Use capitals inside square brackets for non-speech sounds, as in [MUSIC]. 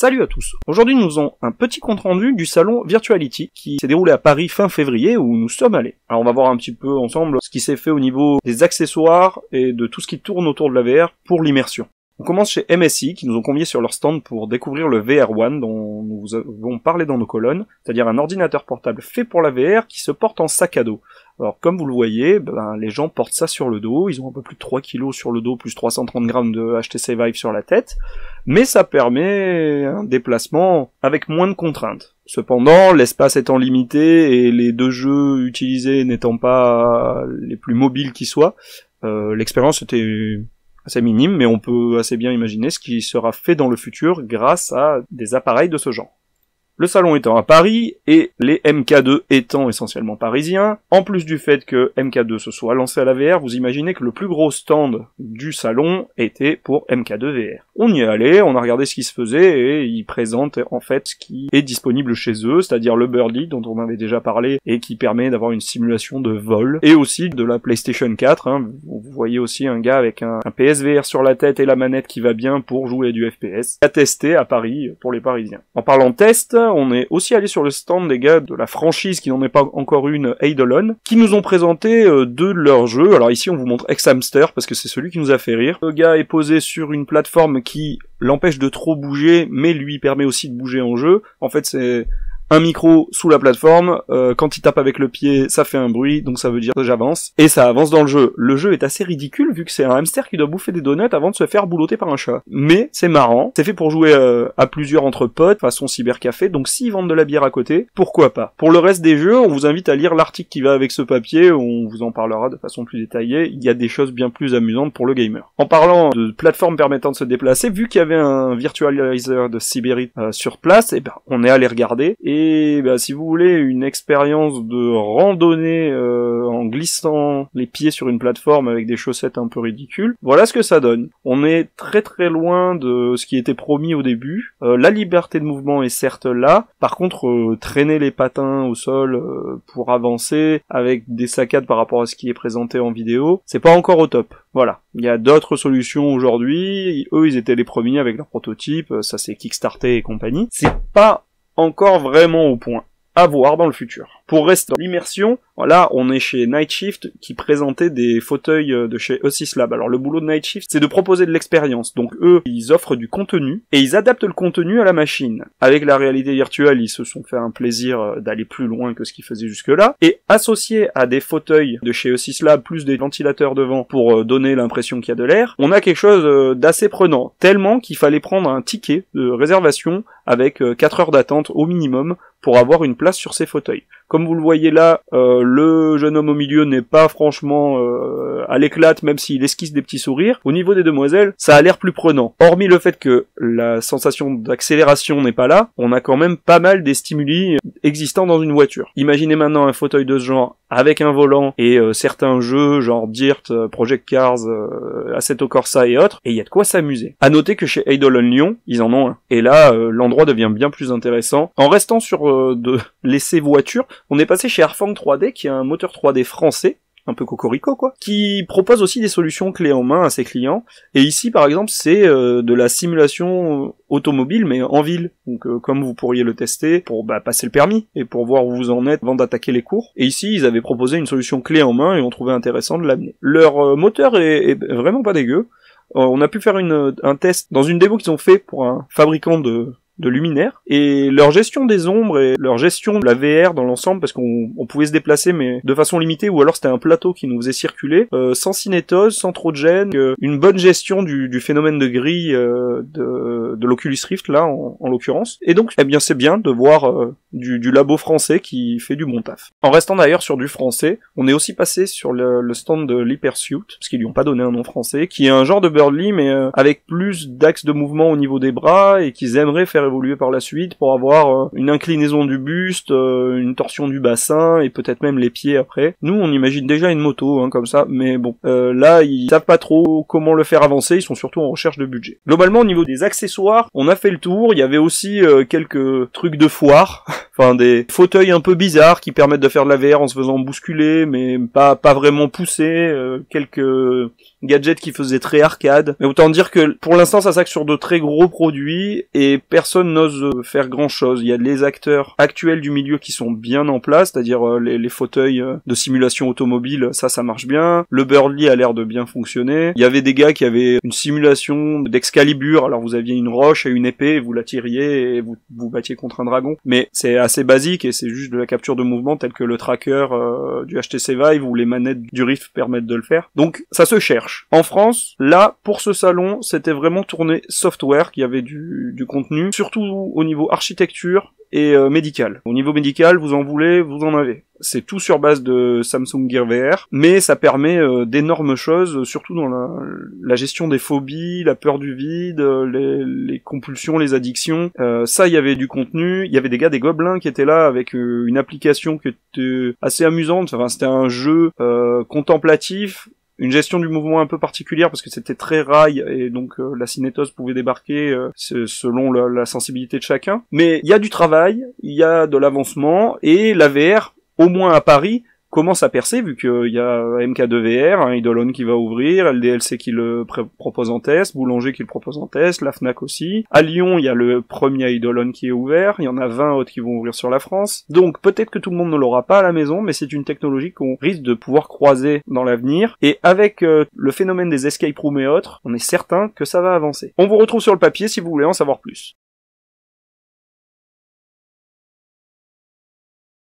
Salut à tous. Aujourd'hui, nous avons un petit compte rendu du salon Virtuality qui s'est déroulé à Paris fin février où nous sommes allés. Alors, on va voir un petit peu ensemble ce qui s'est fait au niveau des accessoires et de tout ce qui tourne autour de la VR pour l'immersion. On commence chez MSI qui nous ont conviés sur leur stand pour découvrir le VR1 dont nous avons parlé dans nos colonnes, c'est-à-dire un ordinateur portable fait pour la VR qui se porte en sac à dos. Alors comme vous le voyez, ben, les gens portent ça sur le dos, ils ont un peu plus de 3 kilos sur le dos, plus 330 grammes de HTC Vive sur la tête, mais ça permet un déplacement avec moins de contraintes. Cependant, l'espace étant limité et les deux jeux utilisés n'étant pas les plus mobiles qui soient, euh, l'expérience était c'est minime, mais on peut assez bien imaginer ce qui sera fait dans le futur grâce à des appareils de ce genre. Le salon étant à Paris et les MK2 étant essentiellement parisiens, en plus du fait que MK2 se soit lancé à la VR, vous imaginez que le plus gros stand du salon était pour MK2 VR. On y est allé, on a regardé ce qui se faisait et ils présentent en fait ce qui est disponible chez eux, c'est-à-dire le Birdie dont on avait déjà parlé et qui permet d'avoir une simulation de vol et aussi de la PlayStation 4. Hein. Vous voyez aussi un gars avec un, PSVR sur la tête et la manette qui va bien pour jouer du FPS à tester à Paris pour les Parisiens. En parlant test, on est aussi allé sur le stand des gars de la franchise qui n'en est pas encore une, Eidolon, qui nous ont présenté euh, deux de leurs jeux. Alors ici, on vous montre Ex Hamster parce que c'est celui qui nous a fait rire. Le gars est posé sur une plateforme qui l'empêche de trop bouger, mais lui permet aussi de bouger en jeu. En fait, c'est un micro sous la plateforme, euh, quand il tape avec le pied, ça fait un bruit, donc ça veut dire que j'avance, et ça avance dans le jeu. Le jeu est assez ridicule vu que c'est un hamster qui doit bouffer des donuts avant de se faire boulotter par un chat. Mais c'est marrant, c'est fait pour jouer euh, à plusieurs entre potes, façon cybercafé, donc s'ils vendent de la bière à côté, pourquoi pas. Pour le reste des jeux, on vous invite à lire l'article qui va avec ce papier, on vous en parlera de façon plus détaillée, il y a des choses bien plus amusantes pour le gamer. En parlant de plateforme permettant de se déplacer, vu qu'il y avait un virtualizer de Sibérie euh, sur place, et eh ben on est allé regarder, et et bah, si vous voulez une expérience de randonnée euh, en glissant les pieds sur une plateforme avec des chaussettes un peu ridicules, voilà ce que ça donne. On est très très loin de ce qui était promis au début. Euh, la liberté de mouvement est certes là, par contre euh, traîner les patins au sol pour avancer avec des saccades par rapport à ce qui est présenté en vidéo, c'est pas encore au top. Voilà. Il y a d'autres solutions aujourd'hui. Eux, ils étaient les premiers avec leur prototype. Ça, c'est Kickstarter et compagnie. C'est pas encore vraiment au point. À voir dans le futur. Pour rester dans l'immersion, là on est chez Nightshift qui présentait des fauteuils euh, de chez e Alors le boulot de Nightshift, c'est de proposer de l'expérience. Donc eux ils offrent du contenu et ils adaptent le contenu à la machine. Avec la réalité virtuelle ils se sont fait un plaisir euh, d'aller plus loin que ce qu'ils faisaient jusque-là. Et associé à des fauteuils de chez e plus des ventilateurs devant pour euh, donner l'impression qu'il y a de l'air, on a quelque chose d'assez prenant. Tellement qu'il fallait prendre un ticket de réservation avec 4 heures d'attente au minimum pour avoir une place sur ces fauteuils. Comme vous le voyez là, euh, le jeune homme au milieu n'est pas franchement euh, à l'éclate, même s'il esquisse des petits sourires. Au niveau des demoiselles, ça a l'air plus prenant. Hormis le fait que la sensation d'accélération n'est pas là, on a quand même pas mal des stimuli euh, existants dans une voiture. Imaginez maintenant un fauteuil de ce genre avec un volant et certains jeux genre Dirt, Project Cars, Assetto Corsa et autres, et il y a de quoi s'amuser. À noter que chez Eidolon Lyon, ils en ont un. Et là, l'endroit devient bien plus intéressant. En restant sur de [LAUGHS] laisser voiture, on est passé chez Arfang 3D, qui est un moteur 3D français, un peu cocorico quoi, qui propose aussi des solutions clés en main à ses clients. Et ici par exemple c'est euh, de la simulation automobile mais en ville, donc euh, comme vous pourriez le tester pour bah, passer le permis et pour voir où vous en êtes avant d'attaquer les cours. Et ici ils avaient proposé une solution clé en main et on trouvait intéressant de l'amener. Leur euh, moteur est, est, vraiment pas dégueu. on a pu faire une, un test dans une démo qu'ils ont fait pour un fabricant de de luminaires et leur gestion des ombres et leur gestion de la VR dans l'ensemble parce qu'on pouvait se déplacer mais de façon limitée ou alors c'était un plateau qui nous faisait circuler euh, sans cinétose, sans trop de gêne, euh, une bonne gestion du, du phénomène de grille euh, de, de l'Oculus Rift là en, en l'occurrence et donc eh bien c'est bien de voir du, du, labo français qui fait du bon taf. En restant d'ailleurs sur du français, on est aussi passé sur le, le stand de l'Hypersuit, parce qu'ils lui ont pas donné un nom français, qui est un genre de Birdly mais euh, avec plus d'axes de mouvement au niveau des bras et qu'ils aimeraient faire évoluer par la suite pour avoir euh, une inclinaison du buste, euh, une torsion du bassin et peut-être même les pieds après. Nous on imagine déjà une moto hein, comme ça, mais bon, là ils savent pas trop comment le faire avancer, ils sont surtout en recherche de budget. Globalement au niveau des accessoires, on a fait le tour, il y avait aussi quelques trucs de foire [LAUGHS] Enfin, des fauteuils un peu bizarres qui permettent de faire de la VR en se faisant bousculer, mais pas, pas vraiment pousser. Euh, quelques gadgets qui faisaient très arcade. Mais autant dire que pour l'instant, ça s'axe sur de très gros produits et personne n'ose faire grand chose. Il y a les acteurs actuels du milieu qui sont bien en place, c'est-à-dire euh, les, fauteuils euh, de simulation automobile, ça, ça marche bien. Le Burly a l'air de bien fonctionner. Il y avait des gars qui avaient une simulation d'Excalibur. Alors vous aviez une roche et une épée, vous la tiriez et vous vous battiez contre un dragon. Mais c'est assez basique et c'est juste de la capture de mouvement tel que le tracker euh, du HTC Vive ou les manettes du Rift permettent de le faire. Donc ça se cherche. En France, là, pour ce salon, c'était vraiment tourné software, qu'il y avait du, du contenu, surtout au niveau architecture, et euh, médical. Au niveau médical, vous en voulez, vous en avez. C'est tout sur base de Samsung Gear VR, mais ça permet euh, d'énormes choses, surtout dans la, gestion des phobies, la peur du vide, euh, les, compulsions, les addictions. Euh, ça, il y avait du contenu. Il y avait des gars des gobelins qui étaient là avec une application qui était assez amusante. c'était un jeu contemplatif une gestion du mouvement un peu particulière parce que c'était très rail et donc la cinétose pouvait débarquer selon la, la, sensibilité de chacun. Mais il y a du travail, il y a de l'avancement et la VR au moins à Paris, commence à percer vu qu'il euh, y a MK2VR, un hein, Idolone qui va ouvrir, LDLC qui le propose en test, Boulanger qui le propose en test, la Fnac aussi. À Lyon, il y a le premier Idolone qui est ouvert, il y en a 20 autres qui vont ouvrir sur la France. Donc peut-être que tout le monde ne l'aura pas à la maison, mais c'est une technologie qu'on risque de pouvoir croiser dans l'avenir. Et avec euh, le phénomène des escape rooms et autres, on est certain que ça va avancer. On vous retrouve sur le papier si vous voulez en savoir plus.